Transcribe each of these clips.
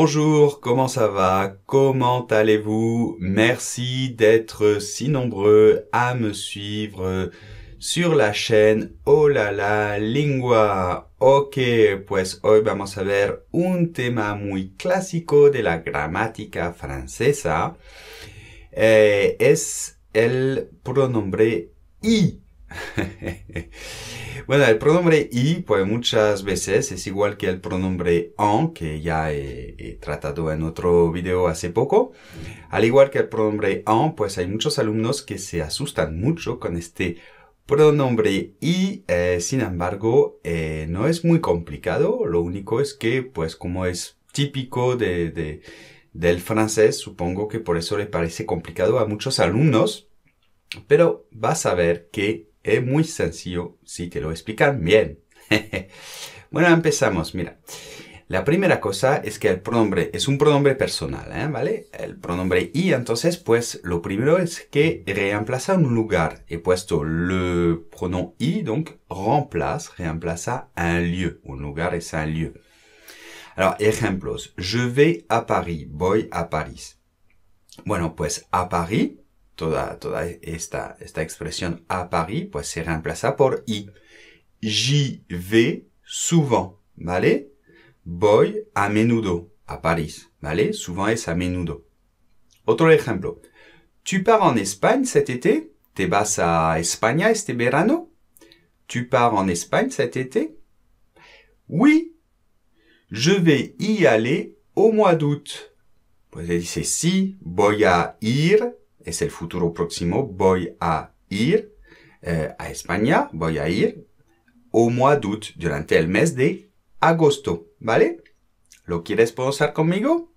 Bonjour, comment ça va Comment allez-vous Merci d'être si nombreux à me suivre sur la chaîne Oh la Lingua. Ok, pues hoy vamos a ver un tema muy clásico de la gramática francesa. Eh, es el pronombre y. bueno, el pronombre y, pues muchas veces es igual que el pronombre en, que ya he, tratado en otro video hace poco. Al igual que el pronombre en, pues hay muchos alumnos que se asustan mucho con este pronombre y, eh, sin embargo, eh, no es muy complicado. Lo único es que, pues como es típico del francés, supongo que por eso le parece complicado a muchos alumnos. Pero vas a ver que es muy sencillo si te lo explican bien. bueno, empezamos. Mira, la primera cosa es que el pronombre es un pronombre personal, ¿eh? ¿vale? El pronombre y, entonces, pues lo primero es que reemplaza un lugar. He puesto le pronom y, donc remplace, reemplaza un lieu. Un lugar es un lieu. Alors, ejemplos. Je vais à Paris. Voy a París. Bueno, pues a París toda, toda esta, esta expresión a París, pues se por I. J'y vais souvent, ¿vale? Voy a menudo à Paris, ¿vale? Souvent es a menudo. Autre exemple. Tu pars en Espagne cet été? Te vas à España este verano? Tu pars en Espagne cet été? Oui, je vais y aller au mois d'août. Pues dice si »,« voy a ir es el futuro próximo, voy a ir à eh, a España, voy a ir au mois d'août, durante el mes de agosto, ¿vale? ¿Lo quieres pronunciar conmigo?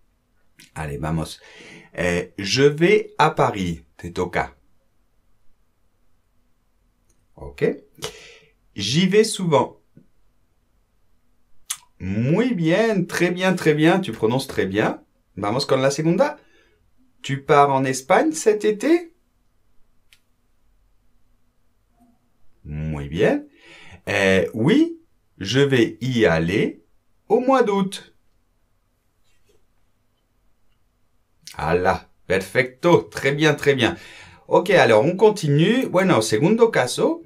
Allez, vamos. Eh, je vais à Paris, te toca. Ok. J'y vais souvent. Muy bien, très bien, très bien, tu prononces très bien. Vamos con la segunda. Tu pars en Espagne cet été Muy bien. Eh oui, je vais y aller au mois d'août. Ah perfecto, très bien, très bien. Ok, alors on continue. Bueno, segundo caso,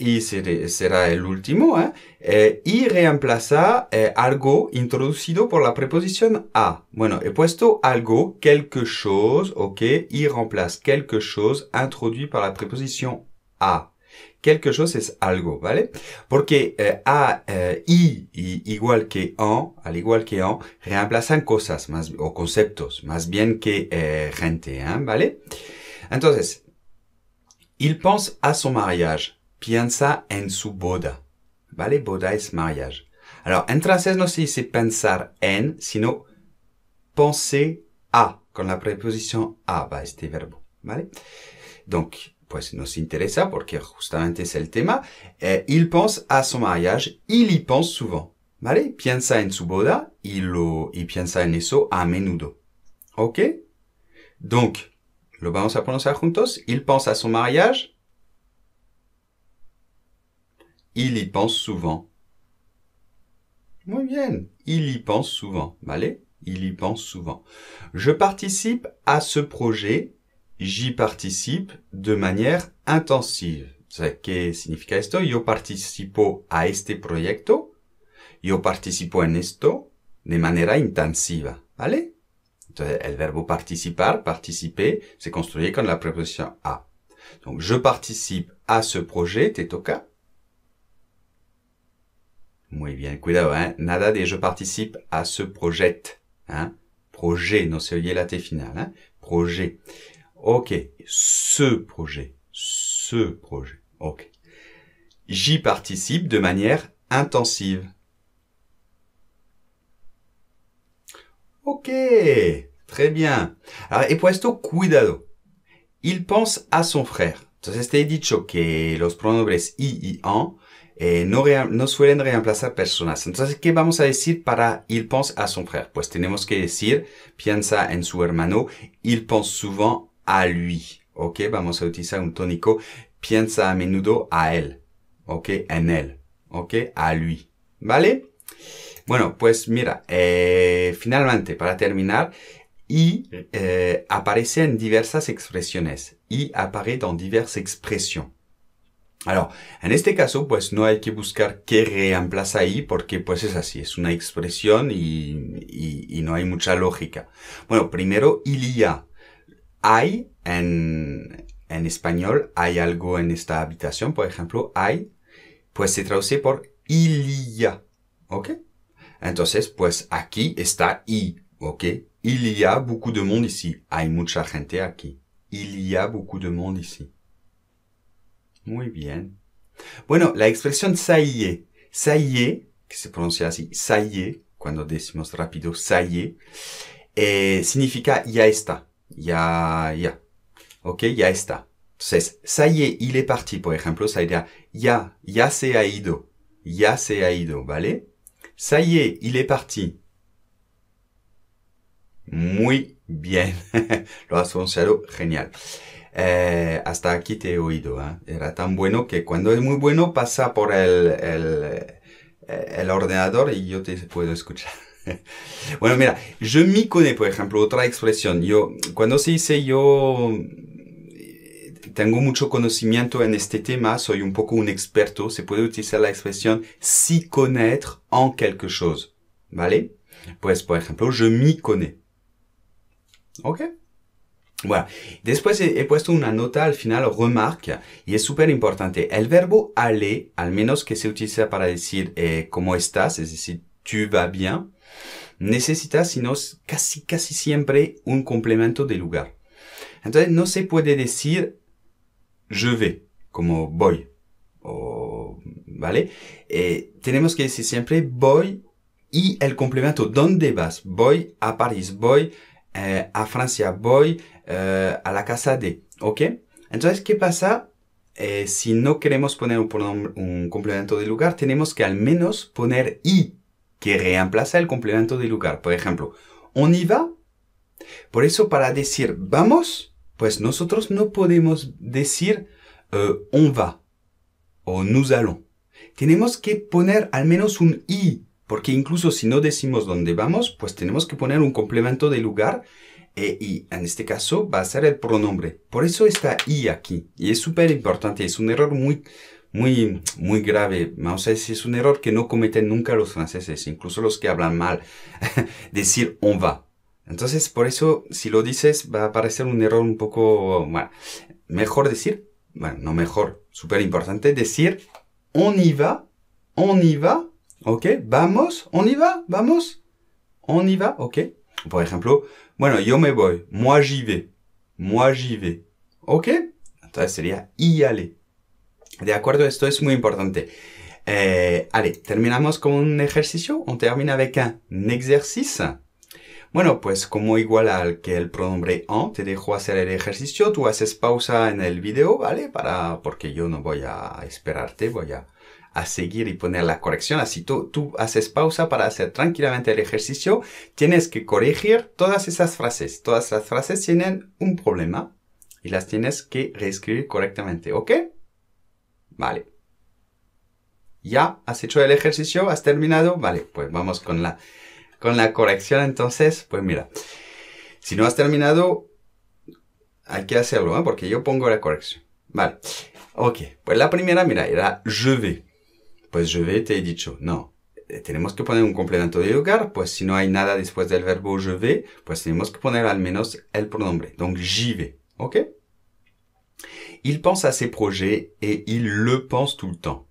y será el último, ¿eh? eh y reemplaza eh, algo introducido por la preposición a. Bueno, he puesto algo, quelque chose, ok, y remplace quelque chose introduit par la préposition a. Quelque chose es algo, ¿vale? Porque eh, a i y, igual que en, al igual que en, reemplazan cosas más, o conceptos, más bien que gente, ¿vale? Entonces, il pense à son mariage piensa en su boda. ¿Vale? Boda es mariage. Alors, en français, no se c'est pensar en, sino penser à, con la préposition à, va este verbe. ¿Vale? Donc, pues nos interesa porque justamente es el tema. thème. Eh, il pense à son mariage, il y pense souvent. ¿Vale? Piensa en su boda Il lo, y piensa en eso a menudo. ¿Ok? Donc, lo vamos a pronunciar juntos. Il pense à son mariage, il y pense souvent. Muy bien. Il y pense souvent. Vale? Il y pense souvent. Je participe à ce projet. J'y participe de manière intensive. Ça signifie significa esto? Yo participo a este proyecto. Yo participo en esto de manera intensiva. ¿Vale? Entonces, el verbo participar, participer, c'est construit con la préposition a. Donc, je participe à ce projet, t'es toca. Muy bien, cuidado, hein. Nada de je participe à ce projet, hein. Projet, non, c'est la finale, hein. Projet. Ok, ce projet, ce projet. Ok. J'y participe de manière intensive. Ok, très bien. Alors, et puesto cuidado. Il pense à son frère. Entonces te he dicho que los pronombres y y en Eh, no, no, suelen reemplazar personas. Entonces, ¿qué vamos a decir para il pense a su frère? Pues tenemos que decir, piensa en su hermano, il pense souvent a lui. Ok, vamos a utilizar un tónico, piensa a menudo a él. Ok, en él. Ok, a lui. ¿Vale? Bueno, pues mira, eh, finalmente, para terminar, y eh, aparece en diversas expresiones. Y aparece en diversas expresiones. Ahora, en este caso, pues no hay que buscar qué reemplaza ahí, porque pues es así, es una expresión y, y, y no hay mucha lógica. Bueno, primero, ilia. Hay en, en español, hay algo en esta habitación, por ejemplo, hay, pues se traduce por ilia. ¿Ok? Entonces, pues aquí está I. ¿Ok? Il y beaucoup de monde ici. Hay mucha gente aquí. Il beaucoup de monde ici. Muy bien. Bueno, la expresión saye. saye, que se pronuncia así, saye, cuando decimos rápido saye, eh, significa ya está, ya, ya, ok, ya está. Entonces, Saye il est parti, por ejemplo, sería ya, ya se ha ido, ya se ha ido, ¿vale? saye, il est parti. Muy Bien, lo has pronunciado genial. Eh, hasta aquí te he oído. ¿ah? Era tan bueno que cuando es muy bueno pasa por el, el, eh, el ordenador y yo te puedo escuchar. bueno, mira, je m'y connais, por ejemplo, otra expresión. Yo, cuando se dice yo eh, tengo mucho conocimiento en este tema, soy un poco un experto, se puede utilizar la expresión si connaître en quelque chose. ¿Vale? Pues, por ejemplo, je m'y connais. Ok. Bueno, después he, puesto una nota al final, remarque, y es súper importante. El verbo aller, al menos que se utiliza para decir eh, cómo estás, es decir, tu vas bien, necesita, sino casi, casi siempre un complemento de lugar. Entonces, no se puede decir je vais, como voy, o, ¿vale? Eh, tenemos que decir siempre voy y el complemento, ¿dónde vas? Voy a París, voy eh, a Francia, voy eh, a la casa de, ¿ok? Entonces, ¿qué pasa? Eh, si no queremos poner un, complemento de lugar, tenemos que al menos poner i que reemplaza el complemento de lugar. Por ejemplo, on y va. Por eso, para decir vamos, pues nosotros no podemos decir on va o nous allons. Tenemos que poner al menos un i porque incluso si no decimos dónde vamos, pues tenemos que poner un complemento de lugar eh, y en este caso va a ser el pronombre. Por eso está i aquí. Y es súper importante, es un error muy, muy, muy grave. Vamos a si es un error que no cometen nunca los franceses, incluso los que hablan mal. decir on va. Entonces, por eso, si lo dices, va a parecer un error un poco, bueno, mejor decir, bueno, no mejor, súper importante, decir on y va, on y va, Ok, vamos, on y va, vamos. On y va, ok. Por ejemplo, bueno, yo me voy, moi j'y vais, moi j'y vais. Ok, entonces sería y ale. De acuerdo, esto es muy importante. Eh, ale, terminamos con un ejercicio, on termina avec un exercice. Bueno, pues como igual al que el pronombre en, te dejo hacer el ejercicio, tú haces pausa en el video, ¿vale? Para, porque yo no voy a esperarte, voy a a seguir y poner la corrección. Así tú, tú haces pausa para hacer tranquilamente el ejercicio. Tienes que corregir todas esas frases. Todas las frases tienen un problema y las tienes que reescribir correctamente. ¿Ok? Vale. ¿Ya has hecho el ejercicio? ¿Has terminado? Vale, pues vamos con la, con la corrección entonces. Pues mira, si no has terminado, hay que hacerlo, ¿eh? porque yo pongo la corrección. Vale. Ok, pues la primera, mira, era je vais. pues je vais te he dicho. No, tenemos que poner un complemento de lugar, pues si no hay nada después del verbo je vais, pues tenemos que poner al menos el pronombre. Donc j'y vais, ok Il pense à ses projets et il le pense tout le temps.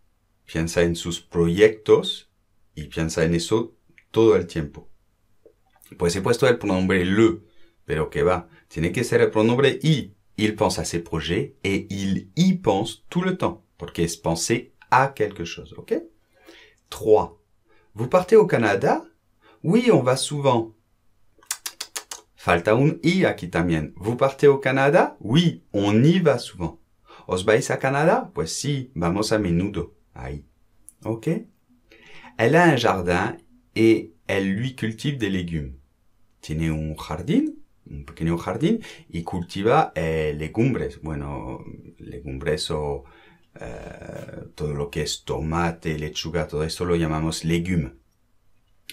Piensa en sus proyectos y piensa en eso todo el tiempo. Pues he puesto el pronombre le, pero que va, tiene que ser el pronombre y. Il pense à ses projets et il y pense tout le temps, porque es penser à quelque chose, ok 3. Vous partez au Canada Oui, on va souvent. Falta un i aquí también. Vous partez au Canada Oui, on y va souvent. Os vais a Canada Pues sí, vamos a menudo. Ahí. Ok Elle a un jardin et elle lui cultive des légumes. Tiene un jardín un pequeño jardín y cultiva eh, legumbres, bueno, legumbres o tout eh, todo lo que es tomate, lechuga, todo ça, lo llamamos légumes.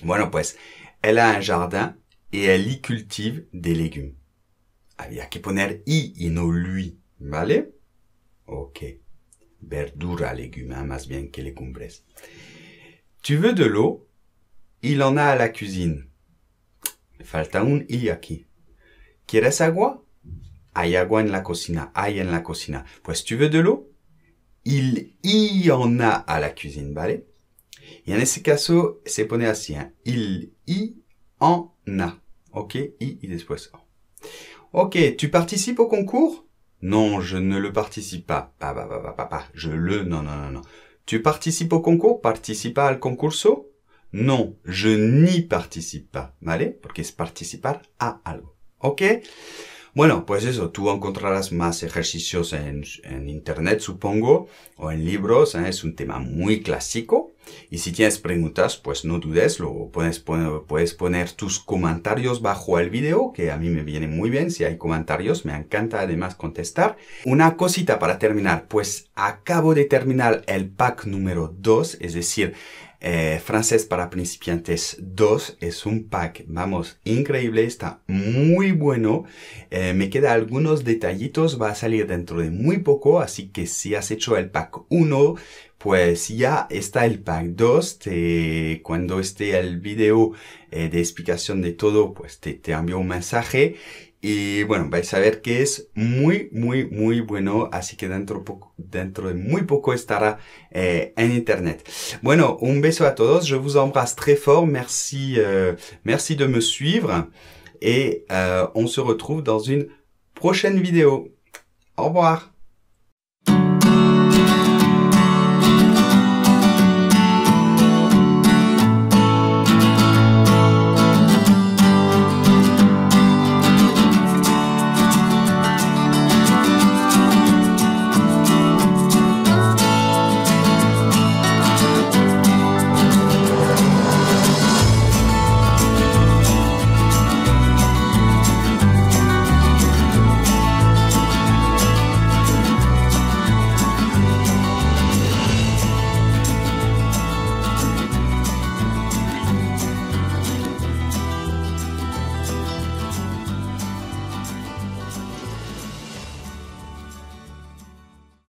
Bueno, pues elle a un jardin et elle y cultive des légumes. Había que poner y y no lui, ¿vale? Ok. Verdura, légumes, hein, ah, más bien que legumbres. Tu veux de l'eau? Il en a à la cuisine. Falta un y aquí. ¿Quieres agua? Hay agua en la cocina, hay en la cocina. Pues tu veux de l'eau? il y en a à la cuisine il Y en ese caso se pone así, hein? il y en a. Ok, il y después Ok, tu participes au concours Non, je ne le participe pas. Pas, pas, pas, pas, pas, Je le, non, non, non, non. Tu participes au concours Participa al concurso Non, je n'y participe pas. Vale? Porque es participar à algo. Ok Bueno, pues eso, tú encontrarás más ejercicios en, internet, supongo, o en libros, ¿eh? es un tema muy clásico. Y si tienes preguntas, pues no dudes, lo puedes puedes poner tus comentarios bajo el video, que a mí me viene muy bien si hay comentarios, me encanta además contestar. Una cosita para terminar, pues acabo de terminar el pack número 2, es decir, eh, Francés para principiantes 2 es un pack, vamos, increíble, está muy bueno. Eh, me queda algunos detallitos, va a salir dentro de muy poco, así que si has hecho el pack 1, pues ya está el pack 2. Te, cuando esté el video eh, de explicación de todo, pues te, te envío un mensaje et bueno, vais a ver que es muy, muy, muy bueno. Así que dentro, poco, dentro de muy poco estará eh, en internet. Bueno, un beso a todos. Je vous embrasse très fort. Merci, euh, merci de me suivre. Et euh, on se retrouve dans une prochaine vidéo. Au revoir.